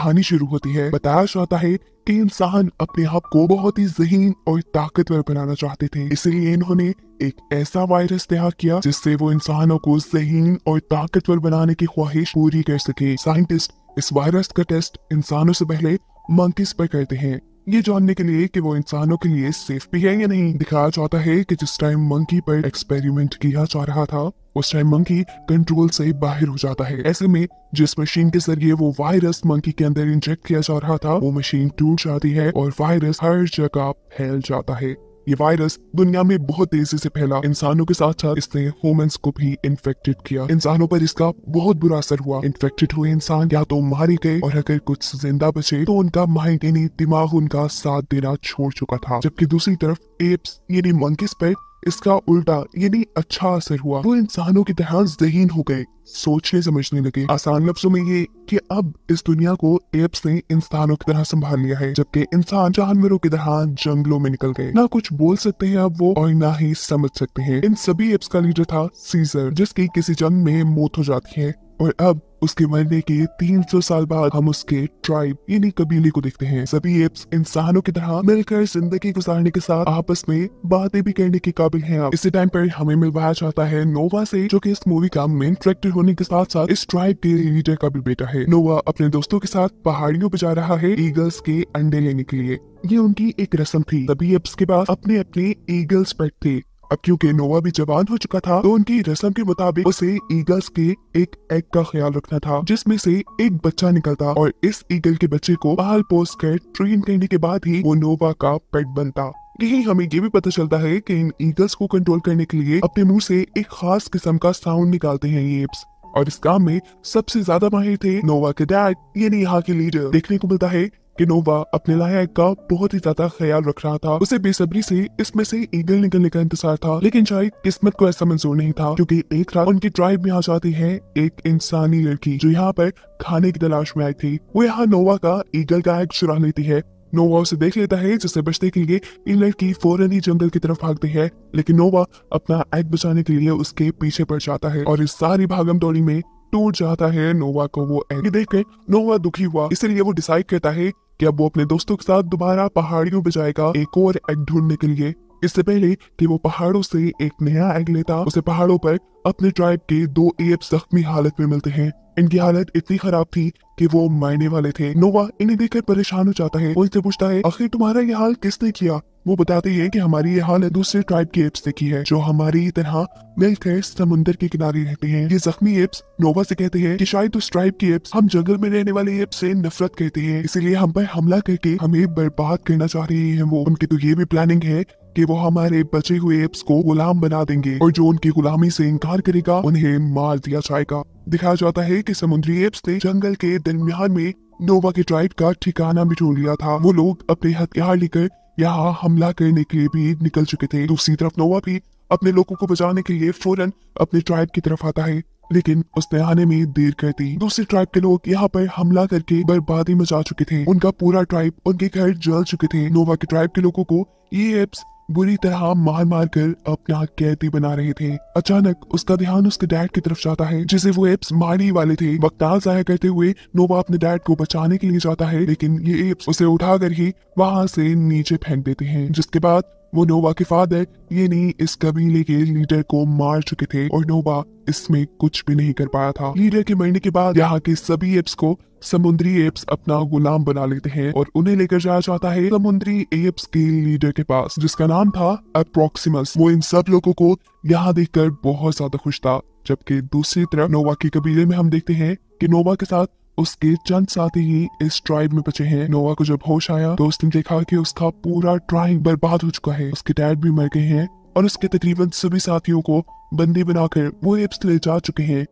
कहानी शुरू होती है बताया जाता है कि इंसान अपने आप को बहुत ही जहीन और ताकतवर बनाना चाहते थे इसलिए इन्होंने एक ऐसा वायरस तैयार किया जिससे वो इंसानों को जहीन और ताकतवर बनाने की ख्वाहिश पूरी कर सके साइंटिस्ट इस वायरस का टेस्ट इंसानों से पहले मंकीज पर करते हैं ये जानने के लिए कि वो इंसानों के लिए सेफ भी है या नहीं दिखाया जाता है कि जिस टाइम मंकी पर एक्सपेरिमेंट किया जा रहा था उस टाइम मंकी कंट्रोल से बाहर हो जाता है ऐसे में जिस मशीन के जरिए वो वायरस मंकी के अंदर इंजेक्ट किया जा रहा था वो मशीन टूट जाती है और वायरस हर जगह फैल जाता है ये वायरस दुनिया में बहुत तेजी से फैला इंसानों के साथ साथ इसने ह्यूमंस को भी इन्फेक्टेड किया इंसानों पर इसका बहुत बुरा असर हुआ इन्फेक्टेड हुए इंसान या तो मारे गए और अगर कुछ जिंदा बचे तो उनका माइंड यानी दिमाग उनका साथ देना छोड़ चुका था जबकि दूसरी तरफ एप्स यानी मंकीस पर इसका उल्टा यानी अच्छा असर हुआ वो इंसानों के देहांत जहीन हो गए सोचने समझने लगे आसान लफ्जों में ये कि अब इस दुनिया को एप्स ने इंसानों की तरह संभाल लिया है जबकि इंसान जानवरों की तरह जंगलों में निकल गए ना कुछ बोल सकते हैं अब वो और ना ही समझ सकते हैं इन सभी एप्स का लीडर था सीजर जिसकी किसी जंग में मौत हो जाती है और अब उसके मरने के 300 साल बाद हम उसके ट्राइब यानी कबीले को देखते हैं सभी एप्स इंसानों की तरह मिलकर जिंदगी गुजारने के साथ आपस में बातें भी करने के काबिल हैं आप इसी टाइम पर हमें मिलवाया जाता है नोवा से जो कि इस मूवी का मेन ट्रैक्टर होने के साथ साथ इस ट्राइब के लीडर का भी बेटा है नोवा अपने दोस्तों के साथ पहाड़ियों पर जा रहा है ईगल्स के अंडे लेने के लिए ये उनकी एक रस्म थी सभी एप्स के पास अपने अपने ईगल्स पेट थे अब क्योंकि नोवा भी जवान हो चुका था तो उनकी रस्म के मुताबिक उसे ईगल्स के एक एग का ख्याल रखना था जिसमें से एक बच्चा निकलता और इस ईगल के बच्चे को पाल पोस कर ट्रेन करने के बाद ही वो नोवा का पेट बनता यही हमें ये भी पता चलता है कि इन ईगल्स को कंट्रोल करने के लिए अपने मुंह से एक खास किस्म का साउंड निकालते हैं ये एप्स और इस काम में सबसे ज्यादा माहिर थे नोवा के डैड यानी यहाँ के लीडर देखने को मिलता है किनोवा नोवा अपने लायक का बहुत ही ज्यादा ख्याल रख रहा था उसे बेसब्री से इसमें से ईगल निकलने का इंतजार था लेकिन शायद किस्मत को ऐसा मंजूर नहीं था क्योंकि एक रात उनकी ट्राइब में आ जाती है एक इंसानी लड़की जो यहाँ पर खाने की तलाश में आई थी वो यहाँ नोवा का ईगल का एक चुरा लेती है नोवा उसे देख लेता है जिससे बचने के लिए ये लड़की फौरन ही जंगल की तरफ भागती है लेकिन नोवा अपना एग बचाने के लिए उसके पीछे पड़ जाता है और इस सारी भागम दौड़ी में टूट जाता है नोवा को वो एग देख के नोवा दुखी हुआ इसलिए वो डिसाइड करता है अब वो अपने दोस्तों के साथ दोबारा पहाड़ियों पर जाएगा एक और एग ढूंढने के लिए इससे पहले कि वो पहाड़ों से एक नया एग लेता उसे पहाड़ों पर अपने ट्राइब के दो एप जख्मी हालत में मिलते हैं इनकी हालत इतनी खराब थी कि वो मायने वाले थे नोवा इन्हें देखकर परेशान हो जाता है उनसे पूछता है आखिर तुम्हारा ये हाल किसने किया वो बताते हैं कि हमारी ये हाल दूसरे ट्राइब के एप्स देखी है जो हमारी तरह मिलकर समुंदर के किनारे रहते हैं ये जख्मी एप्स नोवा से कहते हैं कि शायद उस ट्राइब के एप्स हम जंगल में रहने वाले एप्स से नफरत कहते हैं इसीलिए हम पर हमला करके हमें बर्बाद करना चाह रहे हैं वो उनकी तो ये भी प्लानिंग है कि वो हमारे बचे हुए एप्स को गुलाम बना देंगे और जो उनकी गुलामी से इनकार करेगा उन्हें मार दिया जाएगा दिखाया जाता है कि समुद्री एप्स ने जंगल के दरमियान में नोवा के ट्राइब का ठिकाना बिटोर लिया था वो लोग अपने हथियार लेकर यहाँ हमला करने के लिए भी निकल चुके थे दूसरी तरफ नोवा भी अपने लोगों को बचाने के लिए फौरन अपने ट्राइब की तरफ आता है लेकिन उसने आने में देर कर दी दूसरे ट्राइब के लोग यहाँ पर हमला करके बर्बादी मचा चुके थे उनका पूरा ट्राइब उनके घर जल चुके थे नोवा के ट्राइब के लोगों को ये एप्स बुरी तरह मार मार कर अपना कैदी बना रहे थे अचानक उसका ध्यान उसके डैड की तरफ जाता है जिसे वो एप्स मारने ही वाले थे वक्ताल जाया करते हुए नोवा अपने डैड को बचाने के लिए जाता है लेकिन ये एप्स उसे कर ही वहाँ से नीचे फेंक देते हैं जिसके बाद वो नोवा के फादर ये नहीं इस कबीले के लीडर को मार चुके थे और नोवा इसमें कुछ भी नहीं कर पाया था लीडर के मरने के बाद यहाँ के सभी एप्स को समुद्री एप्स अपना गुलाम बना लेते हैं और उन्हें लेकर जाया जाता है समुद्री एप्स के लीडर के पास जिसका नाम था अप्रोक्सीमस वो इन सब लोगों को यहाँ देखकर बहुत ज्यादा खुश था जबकि दूसरी तरफ नोवा के कबीले में हम देखते हैं कि नोवा के साथ उसके चंद साथी ही इस ट्राइब में बचे हैं नोवा को जब होश आया तो उसने देखा कि उसका पूरा ट्राइब बर्बाद हो चुका है उसके डैड भी मर गए हैं और उसके तकरीबन सभी साथियों को बंदी बनाकर वो एप्स ले जा चुके हैं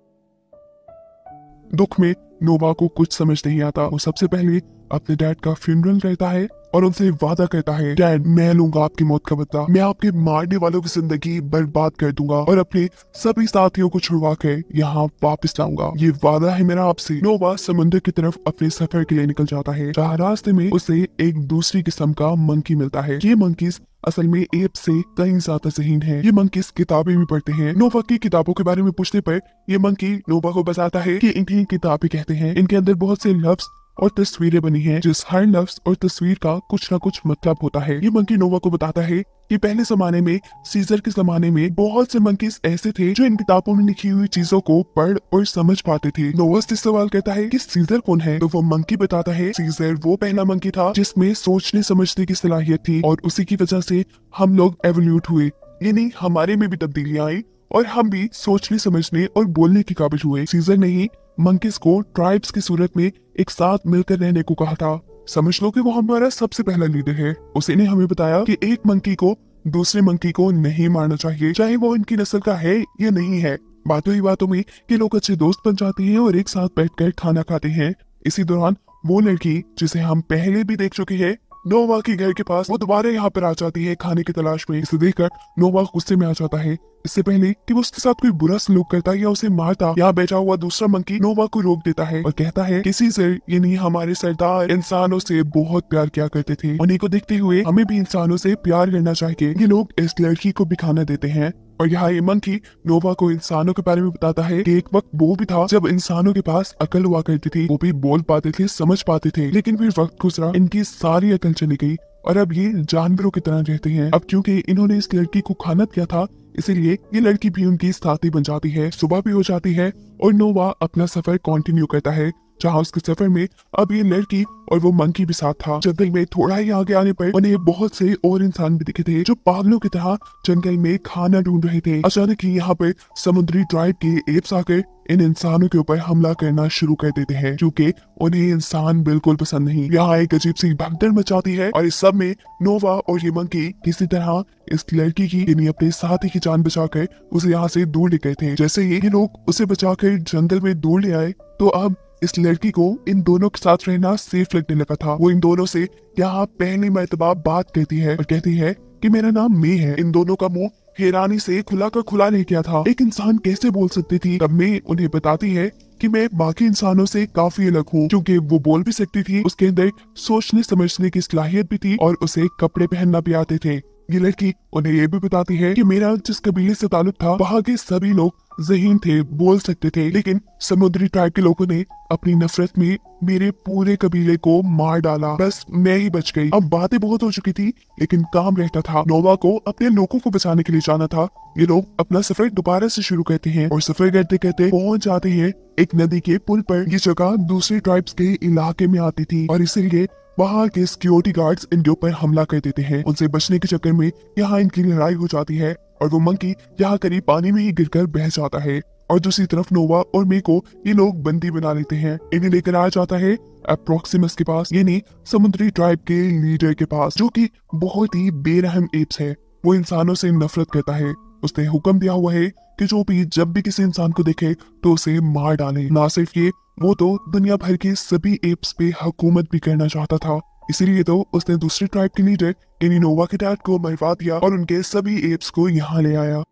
दुख में नोवा को कुछ समझ नहीं आता वो सबसे पहले अपने डैड का फ्यूनरल रहता है और उनसे वादा करता है डैड मैं लूंगा आपकी मौत का बदला मैं आपके मारने वालों की जिंदगी बर्बाद कर दूंगा और अपने सभी साथियों को छुड़वा कर यहाँ वापस लाऊंगा ये वादा है मेरा आपसे नोवा समुद्र की तरफ अपने सफर के लिए निकल जाता है रास्ते में उसे एक दूसरी किस्म का मंकी मिलता है ये मंकी असल में एप से कहीं ज्यादा जहीन है ये मंकीस किताबें भी पढ़ते हैं नोवा की किताबों के बारे में पूछने पर ये मंकी नोवा को बताता है कि इन्हें किताबें कहते हैं इनके अंदर बहुत से लफ्ज और तस्वीरें बनी हैं जिस हर लफ्ज और तस्वीर का कुछ न कुछ मतलब होता है ये मंकी नोवा को बताता है कि पहले जमाने में सीजर के जमाने में बहुत से मंकीज ऐसे थे जो इन किताबों में लिखी हुई चीजों को पढ़ और समझ पाते थे नोवा से सवाल कहता है कि सीजर कौन है तो वो मंकी बताता है सीजर वो पहला मंकी था जिसमें सोचने समझने की सलाहियत थी और उसी की वजह से हम लोग एवोल्यूट हुए यानी हमारे में भी तब्दीलियां आई और हम भी सोचने समझने और बोलने के काबिल हुए सीजर नहीं मंकीस को ट्राइब्स की सूरत में एक साथ मिलकर रहने को कहा था समझ लो कि वो हमारा सबसे पहला लीडर है उसी ने हमें बताया कि एक मंकी को दूसरे मंकी को नहीं मारना चाहिए चाहे वो इनकी नस्ल का है या नहीं है बातों ही बातों में कि लोग अच्छे दोस्त बन जाते हैं और एक साथ बैठकर खाना खाते हैं इसी दौरान वो लड़की जिसे हम पहले भी देख चुके हैं नोवा के घर के पास वो दोबारा यहाँ पर आ जाती है खाने की तलाश में इसे देखकर नोवा गुस्से में आ जाता है इससे पहले कि वो उसके साथ कोई बुरा सलूक करता या उसे मारता यहाँ बैठा हुआ दूसरा मंकी नोवा को रोक देता है और कहता है किसी सर यानी हमारे सरदार इंसानों से बहुत प्यार किया करते थे उन्हीं को देखते हुए हमें भी इंसानों से प्यार करना चाहिए ये लोग इस लड़की को भी खाना देते हैं और यहाँ ये मंकी नोवा को इंसानों के बारे में बताता है कि एक वक्त वो भी था जब इंसानों के पास अकल हुआ करती थी वो भी बोल पाते थे समझ पाते थे लेकिन फिर वक्त गुजरा इनकी सारी अकल चली गई और अब ये जानवरों की तरह रहते हैं अब क्योंकि इन्होंने इस लड़की को खाना किया था इसीलिए ये लड़की भी उनकी साथी बन जाती है सुबह भी हो जाती है और नोवा अपना सफर कंटिन्यू करता है जहाज के सफर में अब ये लड़की और वो मंकी भी साथ था जंगल में थोड़ा ही आगे आने पर उन्हें बहुत से और इंसान भी दिखे थे जो पागलों की तरह जंगल में खाना ढूंढ रहे थे अचानक ही यहाँ पर समुद्री ट्राइब के एप्स आकर इन इंसानों के ऊपर हमला करना शुरू कर देते हैं क्योंकि उन्हें इंसान बिल्कुल पसंद नहीं यहाँ एक अजीब सी भगदड़ मचाती है और इस सब में नोवा और ये मंकी किसी तरह इस लड़की की यानी अपने साथी की जान बचाकर उसे यहाँ से दूर ले गए थे जैसे ये लोग उसे बचाकर जंगल में दूर ले आए तो अब इस लड़की को इन दोनों के साथ रहना सेफ लगने लगा था वो इन दोनों से यहाँ पहली मरतबा बात कहती है और कहती है कि मेरा नाम मे है इन दोनों का मुंह हैरानी से खुला का खुला नहीं किया था एक इंसान कैसे बोल सकती थी तब मे उन्हें बताती है कि मैं बाकी इंसानों से काफी अलग हूँ क्योंकि वो बोल भी सकती थी उसके अंदर सोचने समझने की सलाहियत भी थी और उसे कपड़े पहनना भी आते थे ये लड़की उन्हें ये भी बताती है कि मेरा जिस कबीले से ताल्लुक था वहाँ के सभी लोग जहीन थे बोल सकते थे लेकिन समुद्री ट्राइब के लोगों ने अपनी नफरत में मेरे पूरे कबीले को मार डाला बस मैं ही बच गई अब बातें बहुत हो चुकी थी लेकिन काम रहता था नोवा को अपने लोगों को बचाने के लिए जाना था ये लोग अपना सफर दोबारा से शुरू करते हैं और सफर करते करते पहुंच जाते हैं एक नदी के पुल पर ये जगह दूसरे ट्राइब्स के इलाके में आती थी और इसीलिए बाहर के सिक्योरिटी गार्ड्स इनके पर हमला कर देते हैं उनसे बचने के चक्कर में यहाँ इनकी लड़ाई हो जाती है और वो मंकी यहाँ करीब पानी में ही गिरकर बह जाता है और दूसरी तरफ नोवा और मे को ये लोग बंदी बना लेते हैं इन्हें लेकर आया जाता है अप्रोक्सीमस के पास यानी समुद्री ट्राइब के लीडर के पास जो कि बहुत ही बेरहम एप्स है वो इंसानों से नफरत करता है उसने हुक्म दिया हुआ है कि जो भी जब भी किसी इंसान को देखे तो उसे मार डाले ना सिर्फ ये वो तो दुनिया भर के सभी एप्स पे हुकूमत भी करना चाहता था इसीलिए तो उसने दूसरी ट्राइब के लीडर एनिनोवा के डैड को मरवा दिया और उनके सभी एप्स को यहाँ ले आया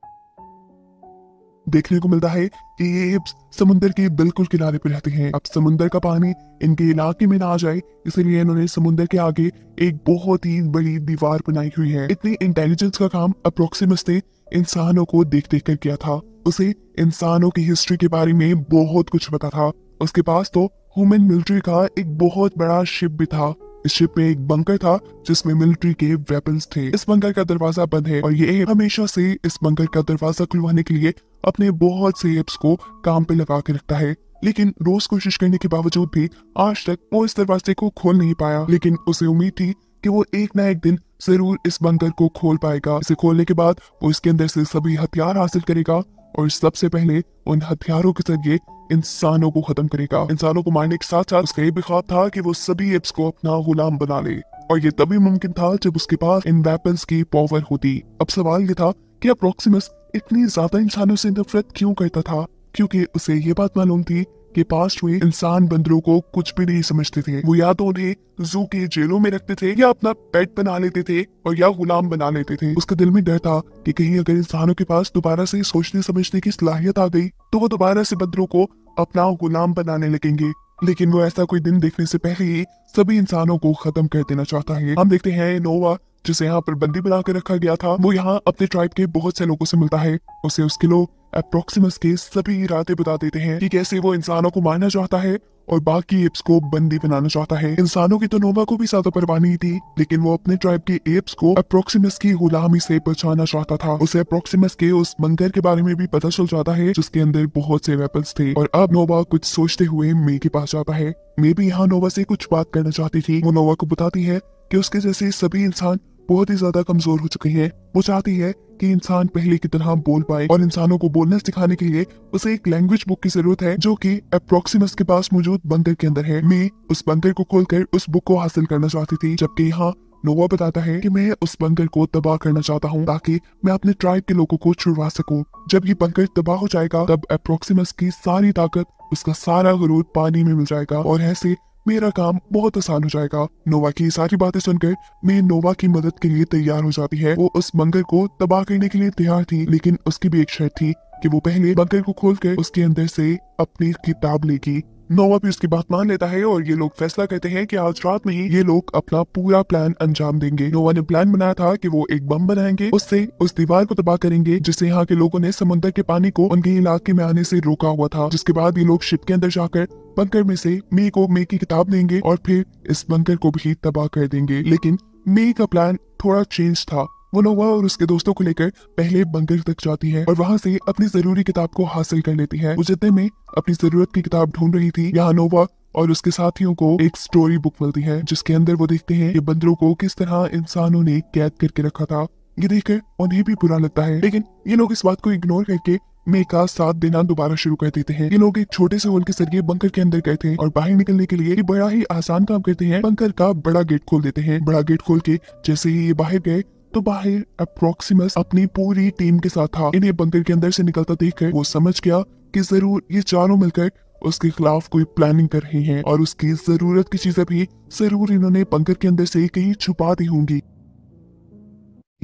देखने को मिलता है कि ये समुद्र के बिल्कुल किनारे पर रहते हैं अब समुद्र का पानी इनके इलाके में ना आ जाए इसलिए इन्होंने समुद्र के आगे एक बहुत ही बड़ी दीवार बनाई हुई है इतनी इंटेलिजेंस का काम अप्रोक्सीमस ने इंसानों को देख देख कर किया था उसे इंसानों की हिस्ट्री के बारे में बहुत कुछ पता था उसके पास तो ह्यूमन मिलिट्री का एक बहुत बड़ा शिप भी था इस शिप में एक बंकर था जिसमें मिलिट्री के वेपन्स थे इस बंकर का दरवाजा बंद है और ये हमेशा से इस बंकर का दरवाजा खुलवाने के लिए अपने बहुत से एप्स को काम पे लगा के रखता है लेकिन रोज कोशिश करने के बावजूद भी आज तक वो इस दरवाजे को खोल नहीं पाया लेकिन उसे उम्मीद थी कि वो एक ना एक दिन जरूर इस बंकर को खोल पाएगा इसे खोलने के बाद वो इसके अंदर से सभी हथियार हासिल करेगा और सबसे पहले उन हथियारों के जरिए इंसानों को खत्म करेगा इंसानों को मारने के साथ साथ उसका ये भी ख्वाब था कि वो सभी एप्स को अपना गुलाम बना ले और ये तभी मुमकिन था जब उसके पास इन वेपन्स की पावर होती अब सवाल ये था कि अप्रोक्सीमस इतनी ज्यादा इंसानों से नफरत क्यों करता था क्योंकि उसे ये बात मालूम थी के पास हुए इंसान बंदरों को कुछ भी नहीं समझते थे वो या तो उन्हें जू के जेलों में रखते थे या अपना पेट बना लेते थे और या गुलाम बना लेते थे उसके दिल में डर था कि कहीं अगर इंसानों के पास दोबारा से सोचने समझने की सलाहियत आ गई तो वो दोबारा से बंदरों को अपना गुलाम बनाने लगेंगे लेकिन वो ऐसा कोई दिन देखने से पहले ही सभी इंसानों को खत्म कर देना चाहता है हम देखते हैं नोवा जिसे यहाँ पर बंदी बना कर रखा गया था वो यहाँ अपने ट्राइब के बहुत से लोगों से मिलता है उसे उसके लोग अप्रोक्सीमस के सभी इरादे बता देते हैं कि कैसे वो इंसानों को मारना चाहता है और बाकी एप्स को बंदी बनाना चाहता है इंसानों की तो नोवा को भी ज्यादा परवाह नहीं थी लेकिन वो अपने ट्राइब के एप्स को अप्रोक्सीमस की गुलामी से बचाना चाहता था उसे अप्रोक्सीमस के उस मंदिर के बारे में भी पता चल जाता है जिसके अंदर बहुत से वेपन्स थे और अब नोवा कुछ सोचते हुए मे के पास जाता है मे भी यहाँ नोवा से कुछ बात करना चाहती थी वो नोवा को बताती है कि उसके जैसे सभी इंसान बहुत ही ज्यादा कमजोर हो चुकी है वो चाहती है कि इंसान पहले की तरह बोल पाए और इंसानों को बोलना सिखाने के लिए उसे एक लैंग्वेज बुक की जरूरत है जो कि अप्रोक्सीमस के पास मौजूद बंदर के अंदर है मैं उस बंदर को खोलकर उस बुक को हासिल करना चाहती थी जबकि यहाँ नोवा बताता है कि मैं उस बंकर को तबाह करना चाहता हूँ ताकि मैं अपने ट्राइब के लोगों को छुड़वा सकूँ जब ये बंकर तबाह हो जाएगा तब अप्रोक्सीमस की सारी ताकत उसका सारा गरूर पानी में मिल जाएगा और ऐसे मेरा काम बहुत आसान हो जाएगा नोवा की सारी बातें सुनकर मैं नोवा की मदद के लिए तैयार हो जाती है वो उस बंकर को तबाह करने के लिए तैयार थी लेकिन उसकी भी एक शर्त थी कि वो पहले बंकर को खोलकर उसके अंदर से अपनी किताब लेगी नोवा भी उसकी बात मान लेता है और ये लोग फैसला कहते हैं कि आज रात में ही ये लोग अपना पूरा प्लान अंजाम देंगे नोवा ने प्लान बनाया था कि वो एक बम बनाएंगे उससे उस दीवार को तबाह करेंगे जिससे यहाँ के लोगों ने समुद्र के पानी को उनके इलाके में आने से रोका हुआ था जिसके बाद ये लोग शिप के अंदर जाकर बंकर में से मे को मे की किताब देंगे और फिर इस बंकर को भी तबाह कर देंगे लेकिन मे का प्लान थोड़ा चेंज था वो नोवा और उसके दोस्तों को लेकर पहले बंकर तक जाती है और वहाँ से अपनी जरूरी किताब को हासिल कर लेती है जितने में अपनी जरूरत की किताब ढूंढ रही थी यहाँ नोवा और उसके साथियों को एक स्टोरी बुक मिलती है जिसके अंदर वो देखते हैं कि बंदरों को किस तरह इंसानों ने कैद करके रखा था ये देखकर उन्हें भी बुरा लगता है लेकिन ये लोग इस बात को इग्नोर करके मे का साथ देना दोबारा शुरू कर देते हैं ये लोग एक छोटे से होल के जरिए बंकर के अंदर गए थे और बाहर निकलने के लिए ये बड़ा ही आसान काम करते हैं बंकर का बड़ा गेट खोल देते हैं बड़ा गेट खोल के जैसे ही ये बाहर गए तो बाहर अप्रोक्सीमस अपनी पूरी टीम के साथ था इन्हें बंकर के अंदर से निकलता देख वो समझ गया कि जरूर ये चारों मिलकर उसके खिलाफ कोई प्लानिंग कर रहे हैं और उसकी जरूरत की चीजें भी जरूर इन्होंने बंकर के अंदर से कहीं छुपा दी होंगी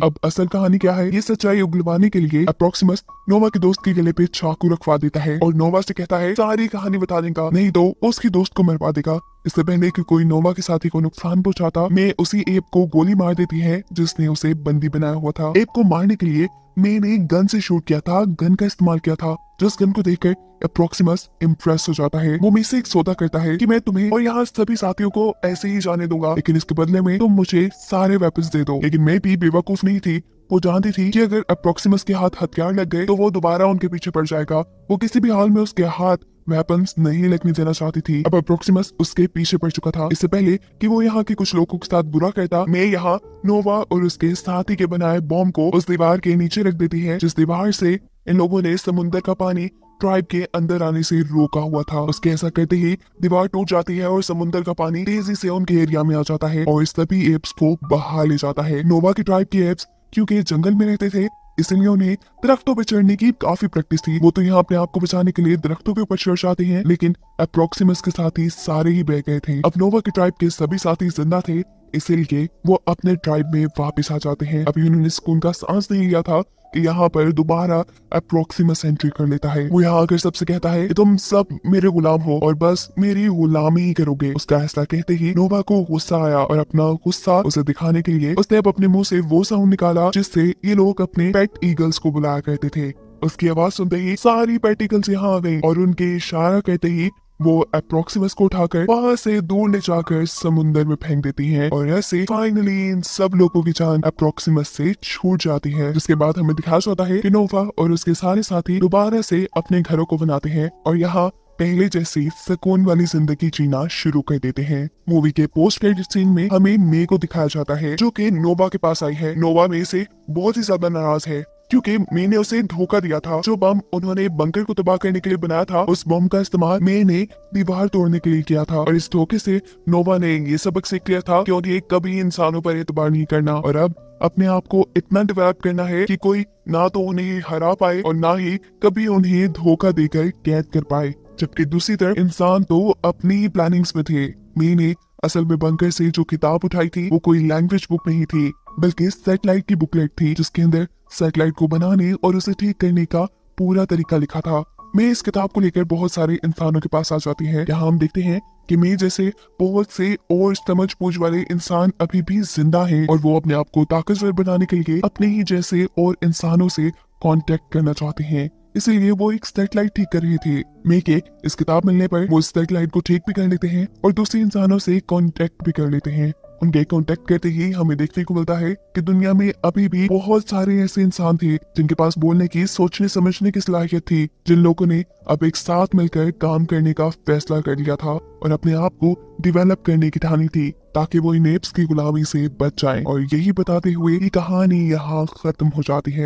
अब असल कहानी क्या है ये सच्चाई उगलवाने के लिए अप्रोक्सीमस नोवा के दोस्त के गले पे चाकू रखवा देता है और नोवा से कहता है सारी कहानी बता देगा नहीं तो उसकी दोस्त को मरवा देगा इससे पहले कि कोई नोवा के साथी को नुकसान पहुंचाता मैं उसी एप को गोली मार देती है जिसने उसे बंदी बनाया हुआ था एप को मारने के लिए मैंने गन से शूट किया था गन का इस्तेमाल किया था जिस गन को कर अप्रोक्सीमस इम्प्रेस हो जाता है वो मे से एक सौदा करता है कि मैं तुम्हें और यहाँ सभी साथियों को ऐसे ही जाने दूंगा लेकिन इसके बदले में तुम मुझे सारे वेपन्स दे दो लेकिन मैं भी बेवकूफ नहीं थी वो जानती थी कि अगर अप्रोक्सीमस के हाथ हथियार लग गए तो वो दोबारा उनके पीछे पड़ जाएगा वो किसी भी हाल में उसके हाथ वेपन्स नहीं लगने देना चाहती थी अब अप्रोक्सीमस उसके पीछे पड़ चुका था इससे पहले कि वो यहाँ के कुछ लोगों के साथ बुरा कहता मैं यहाँ नोवा और उसके साथी के बनाए बॉम्ब को उस दीवार के नीचे रख देती है जिस दीवार से इन लोगों ने समुन्दर का पानी ट्राइब के अंदर आने से रोका हुआ था उसके ऐसा करते ही दीवार टूट जाती है और समुन्दर का पानी तेजी से उनके एरिया में आ जाता है और सभी एप्स को बहा ले जाता है नोवा की ट्राइब के एप्स क्योंकि जंगल में रहते थे किसलियों ने दरख्तों पर चढ़ने की काफी प्रैक्टिस थी वो तो यहाँ अपने आप को बचाने के लिए दरख्तों के ऊपर चढ़ जाते हैं लेकिन अप्रोक्सीमस के साथ ही सारे ही बह गए थे अब नोवा के ट्राइब के सभी साथी जिंदा थे इसीलिए वो अपने ट्राइब में वापस आ जाते हैं अभी उन्होंने स्कूल का सांस नहीं लिया था कि यहाँ पर दोबारा अप्रोक्सीमस एंट्री कर लेता है वो यहाँ आकर सबसे कहता है कि तुम सब मेरे गुलाम हो और बस मेरी गुलामी ही करोगे उसका ऐसा कहते ही नोवा को गुस्सा आया और अपना गुस्सा उसे दिखाने के लिए उसने अब अपने मुंह से वो साउंड निकाला जिससे ये लोग अपने पेट ईगल्स को बुलाया करते थे उसकी आवाज सुनते ही सारी पेटिकल्स यहाँ आ गई और उनके इशारा कहते ही वो अप्रोक्सीमस को उठाकर वहां से दूर ले जाकर समुन्दर में फेंक देती है और ऐसे फाइनली इन सब लोगों की जान अप्रोक्सीमस से छूट जाती है जिसके बाद हमें दिखाया जाता है इनोवा और उसके सारे साथी दोबारा से अपने घरों को बनाते हैं और यहाँ पहले जैसी सकून वाली जिंदगी जीना शुरू कर देते हैं मूवी के पोस्ट क्रेडिट सीन में हमें मे को दिखाया जाता है जो कि नोवा के पास आई है नोवा मे से बहुत ही ज्यादा नाराज है क्योंकि मैंने उसे धोखा दिया था जो बम उन्होंने बंकर को तबाह करने के लिए बनाया था उस बम का इस्तेमाल ने दीवार तोड़ने के लिए किया था और इस धोखे से नोवा ने ये सबक सीख लिया था की उन्हें कभी इंसानों पर एतबार नहीं करना और अब अपने आप को इतना डेवलप करना है कि कोई ना तो उन्हें हरा पाए और ना ही कभी उन्हें धोखा देकर कैद कर पाए जबकि दूसरी तरफ इंसान तो अपनी ही प्लानिंग्स में थे मैंने असल में बंकर से जो किताब उठाई थी वो कोई लैंग्वेज बुक नहीं थी बल्कि सेटेलाइट की बुकलेट थी जिसके अंदर सेटेलाइट को बनाने और उसे ठीक करने का पूरा तरीका लिखा था मे इस किताब को लेकर बहुत सारे इंसानों के पास आ जाती है यहाँ हम देखते हैं कि मे जैसे बहुत से और समझ पूछ वाले इंसान अभी भी जिंदा हैं और वो अपने आप को ताकतवर बनाने के लिए अपने ही जैसे और इंसानों से कांटेक्ट करना चाहते हैं इसीलिए वो एक सेटेलाइट ठीक कर रहे थे मे के इस किताब मिलने पर वो सेटेलाइट को ठीक भी कर लेते हैं और दूसरे इंसानों से कांटेक्ट भी कर लेते हैं उनके कॉन्टेक्ट करते ही हमें देखने को मिलता है कि दुनिया में अभी भी बहुत सारे ऐसे इंसान थे जिनके पास बोलने की सोचने समझने की सलाहियत थी जिन लोगों ने अब एक साथ मिलकर काम करने का फैसला कर लिया था और अपने आप को डिवेलप करने की ठानी थी ताकि वो एप्स की गुलामी से बच जाए और यही बताते हुए कहानी यहाँ खत्म हो जाती है